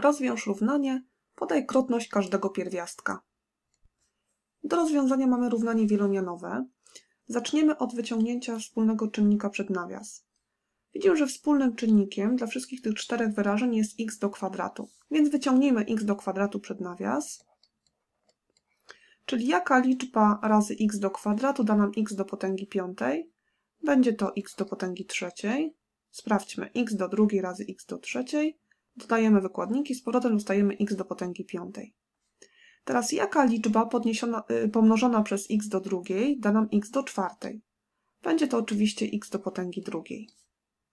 Rozwiąż równanie, podaj krotność każdego pierwiastka. Do rozwiązania mamy równanie wielomianowe. Zaczniemy od wyciągnięcia wspólnego czynnika przed nawias. Widzimy, że wspólnym czynnikiem dla wszystkich tych czterech wyrażeń jest x do kwadratu, więc wyciągnijmy x do kwadratu przed nawias, czyli jaka liczba razy x do kwadratu da nam x do potęgi piątej, będzie to x do potęgi trzeciej. Sprawdźmy x do drugiej razy x do trzeciej Dodajemy wykładniki, z powrotem dostajemy x do potęgi piątej. Teraz jaka liczba podniesiona, y, pomnożona przez x do drugiej da nam x do czwartej? Będzie to oczywiście x do potęgi drugiej.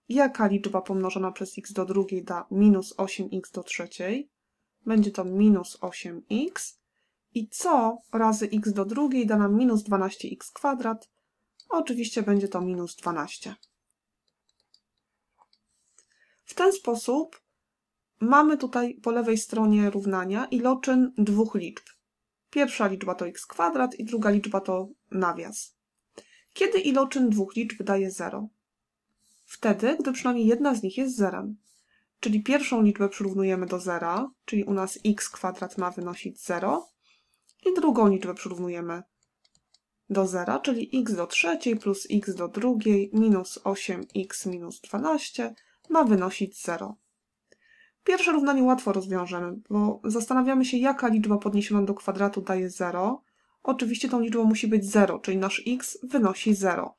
Jaka liczba pomnożona przez x do drugiej da minus 8x do trzeciej? Będzie to minus 8x. I co razy x do drugiej da nam minus 12x kwadrat? Oczywiście będzie to minus 12. W ten sposób Mamy tutaj po lewej stronie równania iloczyn dwóch liczb. Pierwsza liczba to x kwadrat i druga liczba to nawias. Kiedy iloczyn dwóch liczb daje 0? Wtedy, gdy przynajmniej jedna z nich jest zerem. Czyli pierwszą liczbę przyrównujemy do zera, czyli u nas x kwadrat ma wynosić 0 i drugą liczbę przyrównujemy do 0, czyli x do trzeciej plus x do drugiej minus 8x minus 12 ma wynosić 0. Pierwsze równanie łatwo rozwiążemy, bo zastanawiamy się, jaka liczba podniesiona do kwadratu daje 0. Oczywiście tą liczbą musi być 0, czyli nasz x wynosi 0.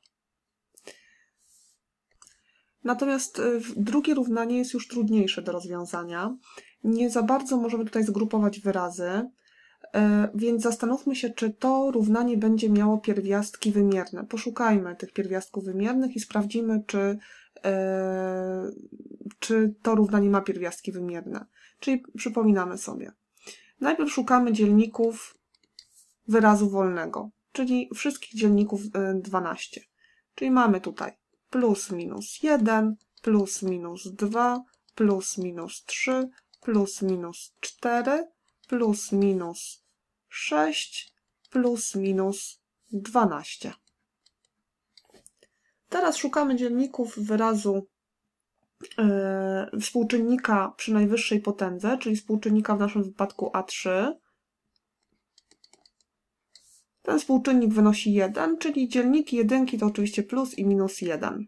Natomiast y, drugie równanie jest już trudniejsze do rozwiązania. Nie za bardzo możemy tutaj zgrupować wyrazy, y, więc zastanówmy się, czy to równanie będzie miało pierwiastki wymierne. Poszukajmy tych pierwiastków wymiernych i sprawdzimy, czy Yy, czy to równanie ma pierwiastki wymierne. Czyli przypominamy sobie. Najpierw szukamy dzielników wyrazu wolnego, czyli wszystkich dzielników 12. Yy, czyli mamy tutaj plus minus 1, plus minus 2, plus minus 3, plus minus 4, plus minus 6, plus minus 12. Teraz szukamy dzienników wyrazu yy, współczynnika przy najwyższej potędze, czyli współczynnika w naszym wypadku A3. Ten współczynnik wynosi 1, czyli dzielniki jedynki to oczywiście plus i minus 1.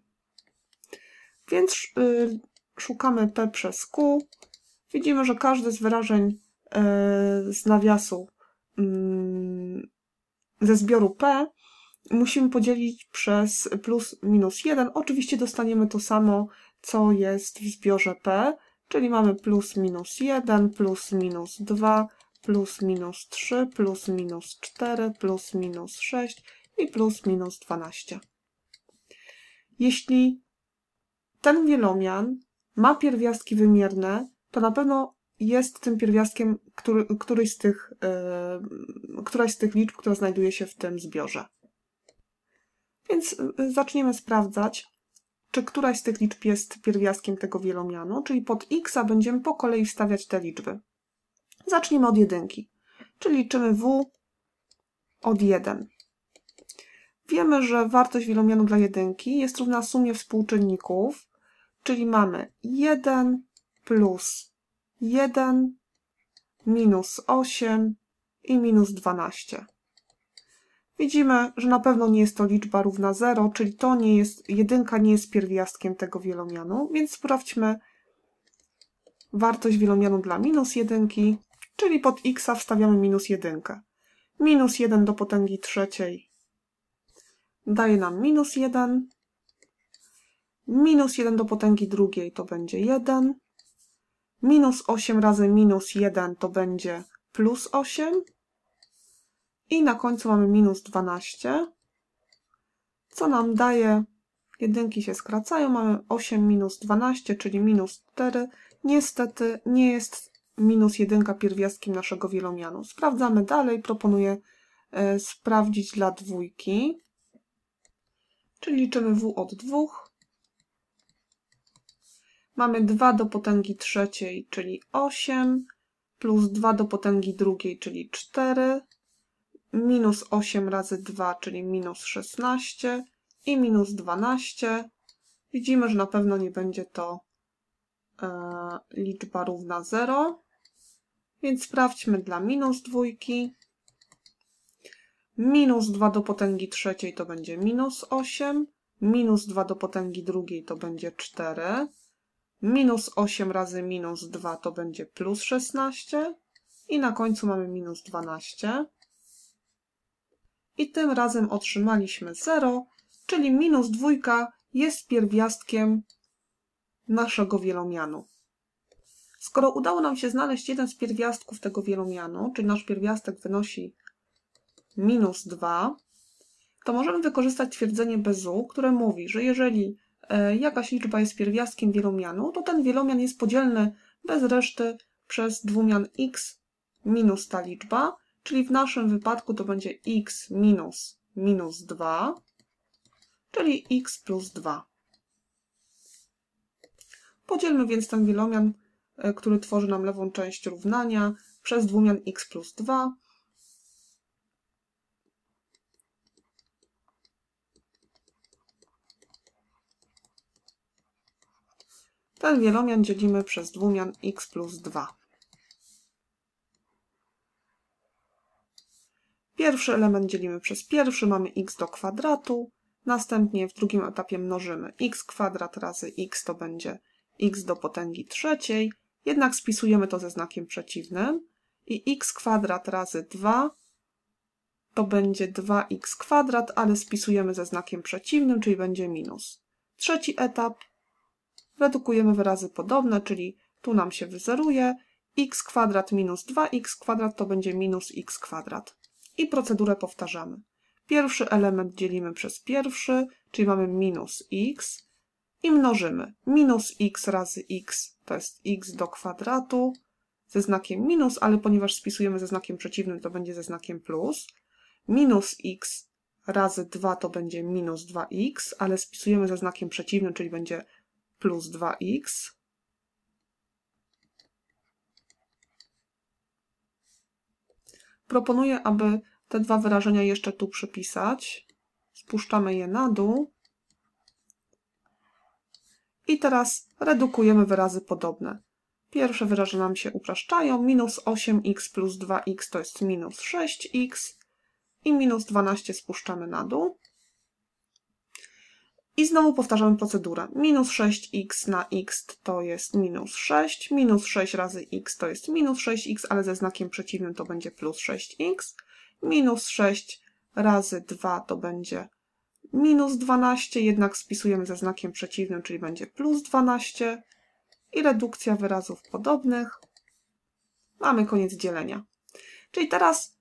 Więc yy, szukamy P przez Q. Widzimy, że każdy z wyrażeń yy, z nawiasu mm, ze zbioru P musimy podzielić przez plus minus 1. Oczywiście dostaniemy to samo, co jest w zbiorze P, czyli mamy plus minus 1, plus minus 2, plus minus 3, plus minus 4, plus minus 6 i plus minus 12. Jeśli ten wielomian ma pierwiastki wymierne, to na pewno jest tym pierwiastkiem który, któryś z tych, yy, któraś z tych liczb, która znajduje się w tym zbiorze. Więc y, y, zaczniemy sprawdzać, czy któraś z tych liczb jest pierwiastkiem tego wielomianu, czyli pod x będziemy po kolei wstawiać te liczby. Zacznijmy od jedynki, czyli liczymy w od 1. Wiemy, że wartość wielomianu dla jedynki jest równa sumie współczynników, czyli mamy 1 plus 1 minus 8 i minus 12. Widzimy, że na pewno nie jest to liczba równa 0, czyli to nie jest, jedynka nie jest pierwiastkiem tego wielomianu, więc sprawdźmy wartość wielomianu dla minus jedynki, czyli pod x wstawiamy minus jedynkę. Minus 1 do potęgi trzeciej daje nam minus 1. Minus 1 do potęgi drugiej to będzie 1. Minus 8 razy minus 1 to będzie plus 8. I na końcu mamy minus 12, co nam daje, jedynki się skracają, mamy 8 minus 12, czyli minus 4. Niestety nie jest minus 1 pierwiastkiem naszego wielomianu. Sprawdzamy dalej, proponuję y, sprawdzić dla dwójki. Czyli liczymy w od 2. Mamy 2 do potęgi trzeciej, czyli 8, plus 2 do potęgi drugiej, czyli 4 minus 8 razy 2, czyli minus 16 i minus 12. Widzimy, że na pewno nie będzie to e, liczba równa 0, więc sprawdźmy dla minus dwójki. Minus 2 do potęgi trzeciej to będzie minus 8, minus 2 do potęgi drugiej to będzie 4, minus 8 razy minus 2 to będzie plus 16 i na końcu mamy minus 12 i tym razem otrzymaliśmy 0, czyli minus dwójka jest pierwiastkiem naszego wielomianu. Skoro udało nam się znaleźć jeden z pierwiastków tego wielomianu, czyli nasz pierwiastek wynosi minus 2, to możemy wykorzystać twierdzenie Bezu, które mówi, że jeżeli e, jakaś liczba jest pierwiastkiem wielomianu, to ten wielomian jest podzielny bez reszty przez dwumian x minus ta liczba, czyli w naszym wypadku to będzie x minus minus 2, czyli x plus 2. Podzielmy więc ten wielomian, e, który tworzy nam lewą część równania, przez dwumian x plus 2. Ten wielomian dzielimy przez dwumian x plus 2. Pierwszy element dzielimy przez pierwszy, mamy x do kwadratu. Następnie w drugim etapie mnożymy x kwadrat razy x to będzie x do potęgi trzeciej. Jednak spisujemy to ze znakiem przeciwnym i x kwadrat razy 2 to będzie 2x kwadrat, ale spisujemy ze znakiem przeciwnym, czyli będzie minus. Trzeci etap. Redukujemy wyrazy podobne, czyli tu nam się wyzeruje. x kwadrat minus 2x kwadrat to będzie minus x kwadrat i procedurę powtarzamy. Pierwszy element dzielimy przez pierwszy, czyli mamy minus x i mnożymy. Minus x razy x to jest x do kwadratu ze znakiem minus, ale ponieważ spisujemy ze znakiem przeciwnym, to będzie ze znakiem plus. Minus x razy 2 to będzie minus 2x, ale spisujemy ze znakiem przeciwnym, czyli będzie plus 2x. Proponuję, aby te dwa wyrażenia jeszcze tu przypisać. Spuszczamy je na dół. I teraz redukujemy wyrazy podobne. Pierwsze wyrażenia nam się upraszczają. Minus 8x plus 2x to jest minus 6x i minus 12 spuszczamy na dół. I znowu powtarzamy procedurę. Minus 6x na x to jest minus 6, minus 6 razy x to jest minus 6x, ale ze znakiem przeciwnym to będzie plus 6x, minus 6 razy 2 to będzie minus 12, jednak spisujemy ze znakiem przeciwnym, czyli będzie plus 12 i redukcja wyrazów podobnych. Mamy koniec dzielenia. Czyli teraz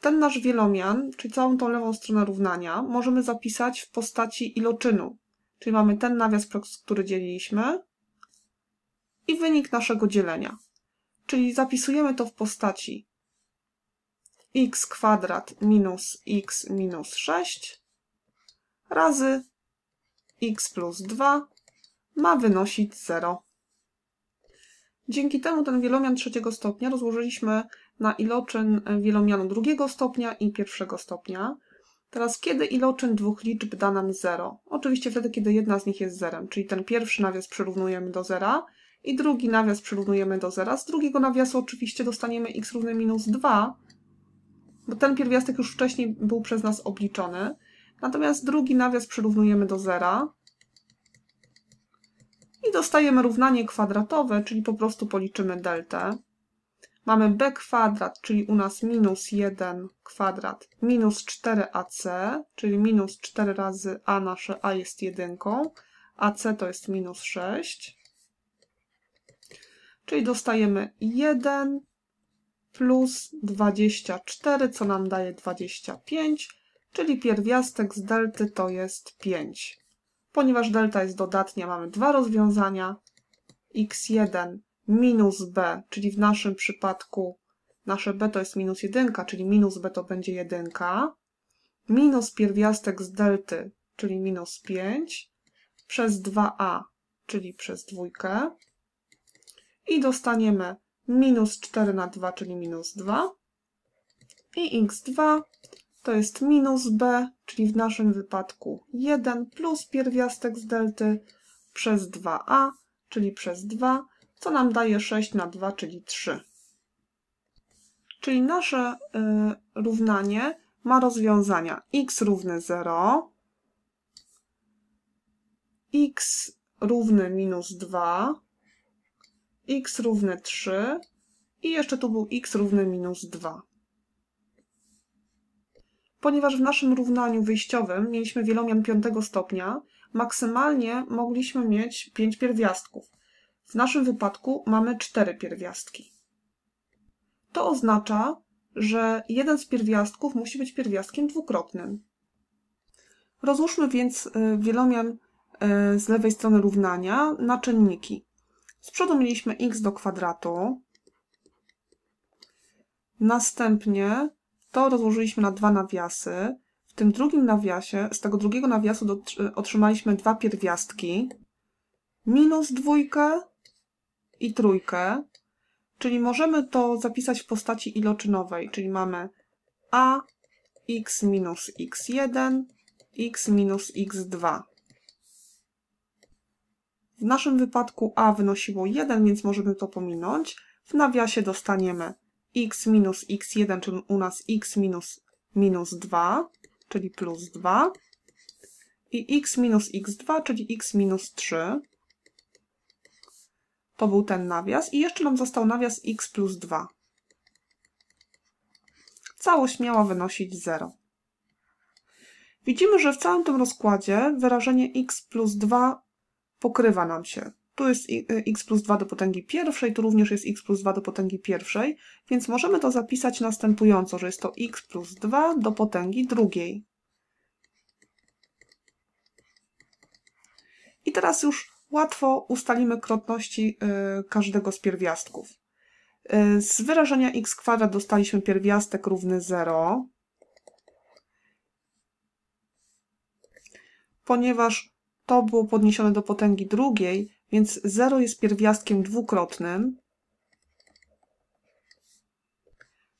ten nasz wielomian, czyli całą tą lewą stronę równania, możemy zapisać w postaci iloczynu. Czyli mamy ten nawias, który dzieliliśmy i wynik naszego dzielenia. Czyli zapisujemy to w postaci x kwadrat minus x minus 6 razy x plus 2 ma wynosić 0. Dzięki temu ten wielomian trzeciego stopnia rozłożyliśmy na iloczyn wielomianu drugiego stopnia i pierwszego stopnia. Teraz kiedy iloczyn dwóch liczb da nam 0? Oczywiście wtedy, kiedy jedna z nich jest zerem, czyli ten pierwszy nawias przyrównujemy do zera i drugi nawias przyrównujemy do zera. Z drugiego nawiasu oczywiście dostaniemy x równe minus 2, bo ten pierwiastek już wcześniej był przez nas obliczony. Natomiast drugi nawias przyrównujemy do zera i dostajemy równanie kwadratowe, czyli po prostu policzymy deltę. Mamy b kwadrat, czyli u nas minus 1 kwadrat minus 4ac, czyli minus 4 razy a nasze a jest 1, a c to jest minus 6. Czyli dostajemy 1 plus 24, co nam daje 25, czyli pierwiastek z delty to jest 5. Ponieważ delta jest dodatnia, mamy dwa rozwiązania. x1 minus b, czyli w naszym przypadku nasze b to jest minus 1, czyli minus b to będzie 1, minus pierwiastek z delty, czyli minus 5, przez 2a, czyli przez dwójkę i dostaniemy minus 4 na 2, czyli minus 2 i x2 to jest minus b, czyli w naszym wypadku 1 plus pierwiastek z delty przez 2a, czyli przez 2 co nam daje 6 na 2, czyli 3. Czyli nasze y, równanie ma rozwiązania x równy 0, x równy minus 2, x równy 3 i jeszcze tu był x równy minus 2. Ponieważ w naszym równaniu wyjściowym mieliśmy wielomian 5 stopnia, maksymalnie mogliśmy mieć 5 pierwiastków. W naszym wypadku mamy cztery pierwiastki. To oznacza, że jeden z pierwiastków musi być pierwiastkiem dwukrotnym. Rozłóżmy więc e, wielomian e, z lewej strony równania na czynniki. Z przodu mieliśmy x do kwadratu. Następnie to rozłożyliśmy na dwa nawiasy. W tym drugim nawiasie, z tego drugiego nawiasu otrzymaliśmy dwa pierwiastki. Minus dwójkę i trójkę, czyli możemy to zapisać w postaci iloczynowej, czyli mamy a x minus x1, x minus x2. W naszym wypadku a wynosiło 1, więc możemy to pominąć. W nawiasie dostaniemy x minus x1, czyli u nas x minus minus 2, czyli plus 2 i x minus x2, czyli x minus 3. To był ten nawias i jeszcze nam został nawias x plus 2. Całość miała wynosić 0. Widzimy, że w całym tym rozkładzie wyrażenie x plus 2 pokrywa nam się. Tu jest y, x plus 2 do potęgi pierwszej, tu również jest x plus 2 do potęgi pierwszej, więc możemy to zapisać następująco, że jest to x plus 2 do potęgi drugiej. I teraz już łatwo ustalimy krotności y, każdego z pierwiastków. Y, z wyrażenia x kwadrat dostaliśmy pierwiastek równy 0, ponieważ to było podniesione do potęgi drugiej, więc 0 jest pierwiastkiem dwukrotnym.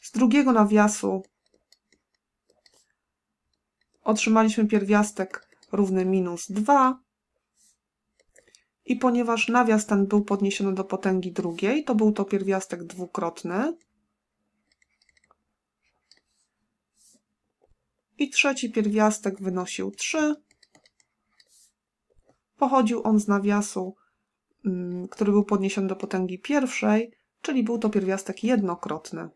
Z drugiego nawiasu otrzymaliśmy pierwiastek równy minus 2, i ponieważ nawias ten był podniesiony do potęgi drugiej, to był to pierwiastek dwukrotny. I trzeci pierwiastek wynosił 3. Pochodził on z nawiasu, mm, który był podniesiony do potęgi pierwszej, czyli był to pierwiastek jednokrotny.